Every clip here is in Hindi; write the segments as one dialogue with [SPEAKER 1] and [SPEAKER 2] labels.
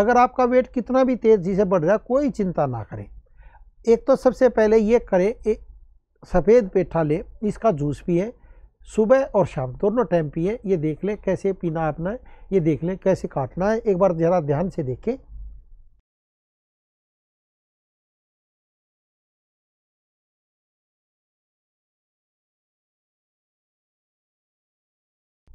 [SPEAKER 1] अगर आपका वेट कितना भी तेज़ी से बढ़ रहा है कोई चिंता ना करें एक तो सबसे पहले ये करें सफ़ेद पेठा ले इसका जूस पिए सुबह और शाम दोनों टाइम पिए ये देख लें कैसे पीना अपना है ये देख लें कैसे काटना है एक बार ज़रा ध्यान से देखें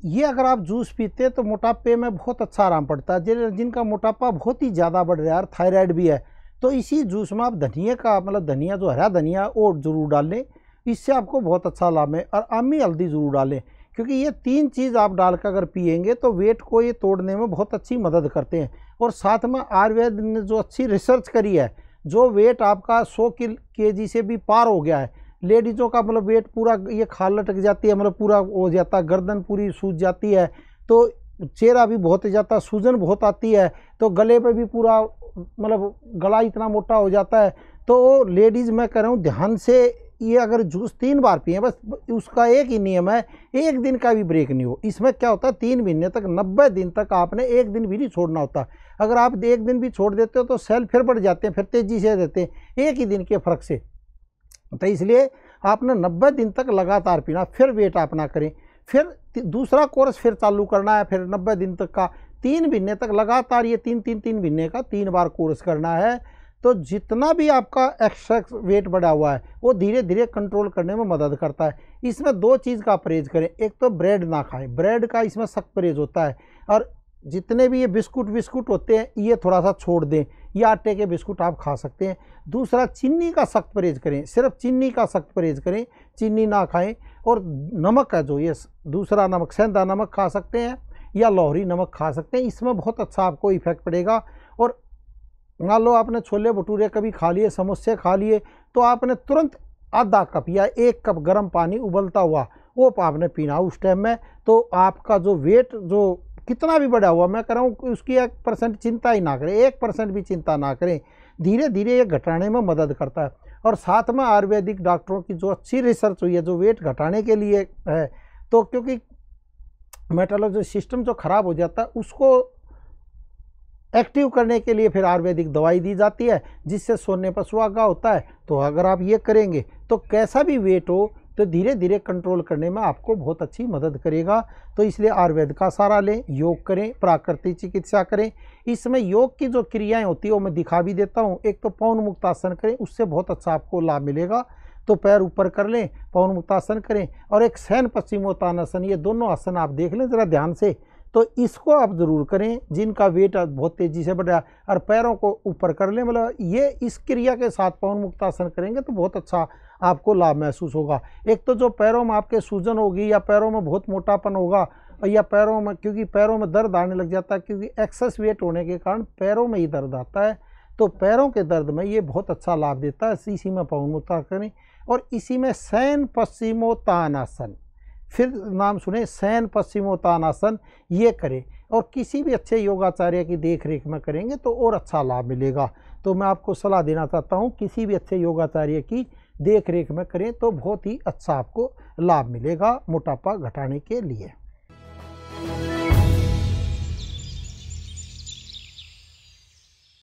[SPEAKER 1] ये अगर आप जूस पीते हैं तो मोटापे में बहुत अच्छा आराम पड़ता है जिन जिनका मोटापा बहुत ही ज़्यादा बढ़ रहा है और थायराइड भी है तो इसी जूस में आप धनिया का मतलब धनिया जो हरा धनिया वो ज़रूर डालें इससे आपको बहुत अच्छा लाभ है और आमी हल्दी ज़रूर डालें क्योंकि ये तीन चीज़ आप डाल अगर पियेंगे तो वेट को ये तोड़ने में बहुत अच्छी मदद करते हैं और साथ में आयुर्वेद ने जो अच्छी रिसर्च करी है जो वेट आपका सौ के जी से भी पार हो गया है लेडीज़ों का मतलब वेट पूरा ये खाल लटक जाती है मतलब पूरा हो जाता है गर्दन पूरी सूज जाती है तो चेहरा भी बहुत जाता सूजन बहुत आती है तो गले पे भी पूरा मतलब गला इतना मोटा हो जाता है तो लेडीज़ मैं कह रहा हूँ ध्यान से ये अगर जूस तीन बार पिए बस उसका एक ही नियम है एक दिन का भी ब्रेक नहीं हो इसमें क्या होता है तीन महीने तक नब्बे दिन तक आपने एक दिन भी नहीं छोड़ना होता अगर आप एक दिन भी छोड़ देते हो तो सेल फिर बढ़ जाते हैं फिर तेज़ी से देते हैं एक ही दिन के फ़र्क से तो इसलिए आपने नब्बे दिन तक लगातार पीना फिर वेट आप ना करें फिर दूसरा कोर्स फिर चालू करना है फिर नब्बे दिन तक का तीन महीने तक लगातार ये तीन तीन तीन महीने का तीन बार कोर्स करना है तो जितना भी आपका एक्स्ट्रा वेट बढ़ा हुआ है वो धीरे धीरे कंट्रोल करने में मदद करता है इसमें दो चीज़ का परहेज करें एक तो ब्रेड ना खाएं ब्रेड का इसमें सख्त परहेज होता है और जितने भी ये बिस्कुट विस्कुट होते हैं ये थोड़ा सा छोड़ दें ये आटे के बिस्कुट आप खा सकते हैं दूसरा चीनी का सख्त परहेज करें सिर्फ चीनी का सख्त परहेज करें चीनी ना खाएं और नमक का जो ये दूसरा नमक सेंधा नमक खा सकते हैं या लोहरी नमक खा सकते हैं इसमें बहुत अच्छा आपको इफ़ेक्ट पड़ेगा और मान लो आपने छोले भटूरे कभी खा लिए समोसे खा लिए तो आपने तुरंत आधा कप या एक कप गर्म पानी उबलता हुआ वो आपने पीना उस टाइम में तो आपका जो वेट जो कितना भी बड़ा हुआ मैं कह रहा हूँ उसकी एक परसेंट चिंता ही ना करें एक परसेंट भी चिंता ना करें धीरे धीरे ये घटाने में मदद करता है और साथ में आयुर्वेदिक डॉक्टरों की जो अच्छी रिसर्च हुई है जो वेट घटाने के लिए है तो क्योंकि मेटालोजी सिस्टम जो ख़राब हो जाता है उसको एक्टिव करने के लिए फिर आयुर्वेदिक दवाई दी जाती है जिससे सोने पर सुहागा होता है तो अगर आप ये करेंगे तो कैसा भी वेट हो तो धीरे धीरे कंट्रोल करने में आपको बहुत अच्छी मदद करेगा तो इसलिए आयुर्वेद का सहारा लें योग करें प्राकृतिक चिकित्सा करें इसमें योग की जो क्रियाएं होती है वो मैं दिखा भी देता हूँ एक तो पौन मुक्तासन करें उससे बहुत अच्छा आपको लाभ मिलेगा तो पैर ऊपर कर लें पौन मुक्तासन करें और एक शैन पश्चिमोत्तानासन ये दोनों आसन आप देख लें ज़रा ध्यान से तो इसको आप ज़रूर करें जिनका वेट बहुत तेज़ी से बढ़ रहा है और पैरों को ऊपर कर लें मतलब ये इस क्रिया के साथ पवन मुक्तासन करेंगे तो बहुत अच्छा आपको लाभ महसूस होगा एक तो जो पैरों में आपके सूजन होगी या पैरों में बहुत मोटापन होगा या पैरों में क्योंकि पैरों में दर्द आने लग जाता है क्योंकि एक्सेस वेट होने के कारण पैरों में ही दर्द आता है तो पैरों के दर्द में ये बहुत अच्छा लाभ देता है इसी में पवन मुक्ता करें और इसी में सैन आसन फिर नाम सुने सैन पश्चिमोत्तानासन ये करें और किसी भी अच्छे योगाचार्य की देख रेख में करेंगे तो और अच्छा लाभ मिलेगा तो मैं आपको सलाह देना चाहता हूँ किसी भी अच्छे योगाचार्य की देख रेख में करें तो बहुत ही अच्छा आपको लाभ मिलेगा मोटापा घटाने के लिए